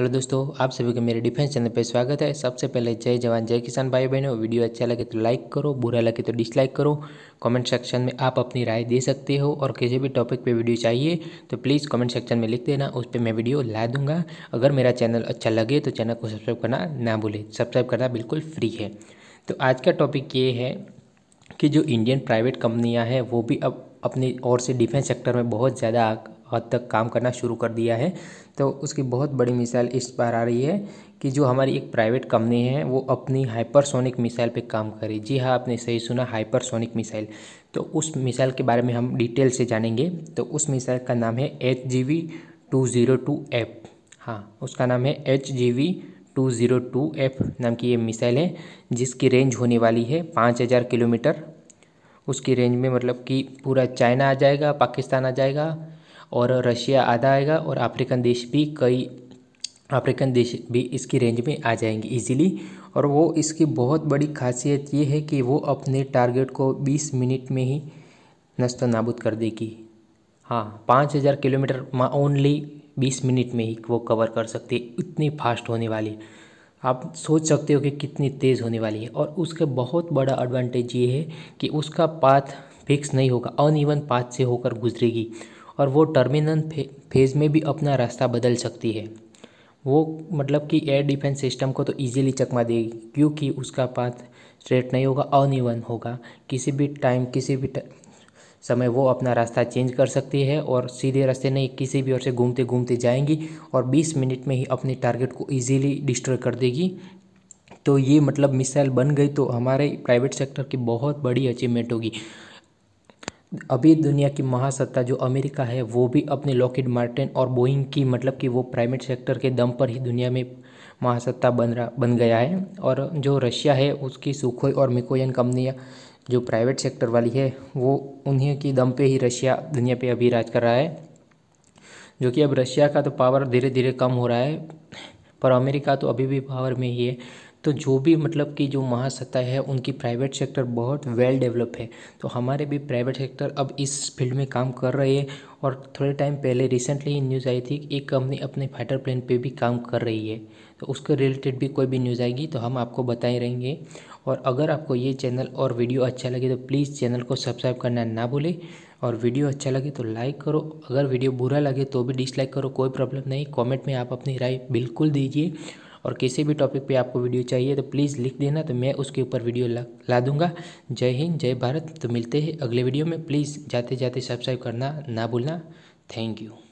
hello दोस्तों आप सभी का मेरे डिफेंस चैनल पर स्वागत है सबसे पहले जय जवान जय किसान भाई बहनों वीडियो अच्छा लगे तो लाइक करो बुरा लगे तो डिसलाइक करो कमेंट सेक्शन में आप अपनी राय दे सकते हो और किसी भी टॉपिक पे वीडियो चाहिए तो प्लीज़ कमेंट सेक्शन में लिख देना उस पर मैं वीडियो ला दूंगा अगर मेरा चैनल अच्छा लगे तो चैनल को सब्सक्राइब करना ना भूलें सब्सक्राइब करना बिल्कुल फ्री है तो आज का टॉपिक ये है कि जो इंडियन प्राइवेट कंपनियाँ हैं वो भी अब अपनी ओर से डिफेंस सेक्टर में बहुत ज़्यादा हद तक काम करना शुरू कर दिया है तो उसकी बहुत बड़ी मिसाइल इस बार आ रही है कि जो हमारी एक प्राइवेट कंपनी है वो अपनी हाइपरसोनिक मिसाइल पे काम करे जी हाँ आपने सही सुना हाइपरसोनिक मिसाइल तो उस मिसाइल के बारे में हम डिटेल से जानेंगे तो उस मिसाइल का नाम है H G V two zero two F हाँ उसका नाम है H G V two zero two F नाम की ये मिसाइल है जिसकी रेंज होने वाली है पाँच हज़ार किलोमीटर उसकी रेंज में मतलब कि पूरा चाइना आ जाएगा पाकिस्तान आ जाएगा और रशिया आधा आएगा और अफ्रीकन देश भी कई अफ्रीकन देश भी इसकी रेंज में आ जाएंगे इजीली और वो इसकी बहुत बड़ी खासियत ये है कि वो अपने टारगेट को 20 मिनट में ही नस्त नाबूद कर देगी हाँ पाँच हज़ार किलोमीटर ओनली बीस मिनट में ही वो कवर कर सकती है इतनी फास्ट होने वाली आप सोच सकते हो कि कितनी तेज़ होने वाली है और उसका बहुत बड़ा एडवांटेज ये है कि उसका पाथ फिक्स नहीं होगा अन ईवन पाथ से होकर गुजरेगी और वो टर्मिनल फे, फेज़ में भी अपना रास्ता बदल सकती है वो मतलब कि एयर डिफेंस सिस्टम को तो इजीली चकमा देगी क्योंकि उसका पाथ स्ट्रेट नहीं होगा अनिवन होगा किसी भी टाइम किसी भी समय वो अपना रास्ता चेंज कर सकती है और सीधे रास्ते नहीं किसी भी ओर से घूमते घूमते जाएंगी और 20 मिनट में ही अपने टारगेट को इजीली डिस्ट्रॉय कर देगी तो ये मतलब मिसाइल बन गई तो हमारे प्राइवेट सेक्टर की बहुत बड़ी अचीवमेंट होगी अभी दुनिया की महासत्ता जो अमेरिका है वो भी अपने लॉकेट मार्टिन और बोइंग की मतलब कि वो प्राइवेट सेक्टर के दम पर ही दुनिया में महासत्ता बन रहा बन गया है और जो रशिया है उसकी सुखोई और मिकोयन कंपनियाँ जो प्राइवेट सेक्टर वाली है वो उन्हीं की दम पे ही रशिया दुनिया पे अभी राज कर रहा है जो कि अब रशिया का तो पावर धीरे धीरे कम हो रहा है पर अमेरिका तो अभी भी पावर में ही है तो जो भी मतलब कि जो महासत्ता है उनकी प्राइवेट सेक्टर बहुत वेल डेवलप है तो हमारे भी प्राइवेट सेक्टर अब इस फील्ड में काम कर रहे हैं और थोड़े टाइम पहले रिसेंटली ही न्यूज़ आई थी कि एक कंपनी अपने फाइटर प्लेन पे भी काम कर रही है तो उसके रिलेटेड भी कोई भी न्यूज़ आएगी तो हम आपको बताए रहेंगे और अगर आपको ये चैनल और वीडियो अच्छा लगे तो प्लीज़ चैनल को सब्सक्राइब करना ना भूलें और वीडियो अच्छा लगे तो लाइक करो अगर वीडियो बुरा लगे तो भी डिसलाइक करो कोई प्रॉब्लम नहीं कॉमेंट में आप अपनी राय बिल्कुल दीजिए और किसी भी टॉपिक पे आपको वीडियो चाहिए तो प्लीज़ लिख देना तो मैं उसके ऊपर वीडियो ला, ला दूंगा जय हिंद जय भारत तो मिलते हैं अगले वीडियो में प्लीज़ जाते जाते सब्सक्राइब करना ना भूलना थैंक यू